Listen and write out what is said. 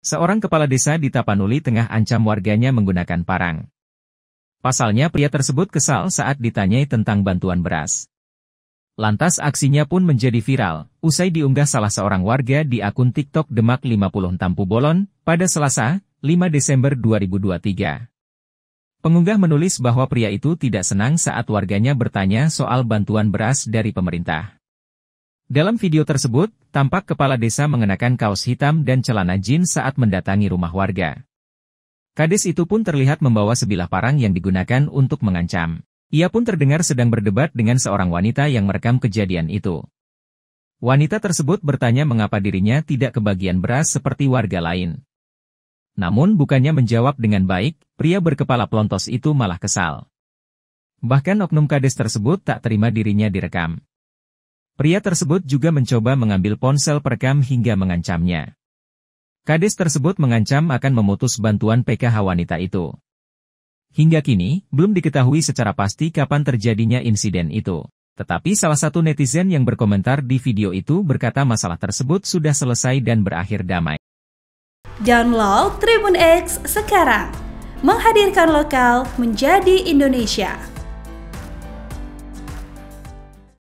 Seorang kepala desa di Tapanuli tengah ancam warganya menggunakan parang. Pasalnya pria tersebut kesal saat ditanyai tentang bantuan beras. Lantas aksinya pun menjadi viral, usai diunggah salah seorang warga di akun TikTok Demak 50 Tampu Bolon, pada Selasa, 5 Desember 2023. Pengunggah menulis bahwa pria itu tidak senang saat warganya bertanya soal bantuan beras dari pemerintah. Dalam video tersebut, tampak kepala desa mengenakan kaos hitam dan celana jeans saat mendatangi rumah warga. Kades itu pun terlihat membawa sebilah parang yang digunakan untuk mengancam. Ia pun terdengar sedang berdebat dengan seorang wanita yang merekam kejadian itu. Wanita tersebut bertanya mengapa dirinya tidak kebagian beras seperti warga lain. Namun bukannya menjawab dengan baik, pria berkepala pelontos itu malah kesal. Bahkan oknum kades tersebut tak terima dirinya direkam. Pria tersebut juga mencoba mengambil ponsel perekam hingga mengancamnya. Kades tersebut mengancam akan memutus bantuan PKH wanita itu. Hingga kini, belum diketahui secara pasti kapan terjadinya insiden itu. Tetapi salah satu netizen yang berkomentar di video itu berkata masalah tersebut sudah selesai dan berakhir damai. Download Tribun X sekarang. Menghadirkan lokal menjadi Indonesia.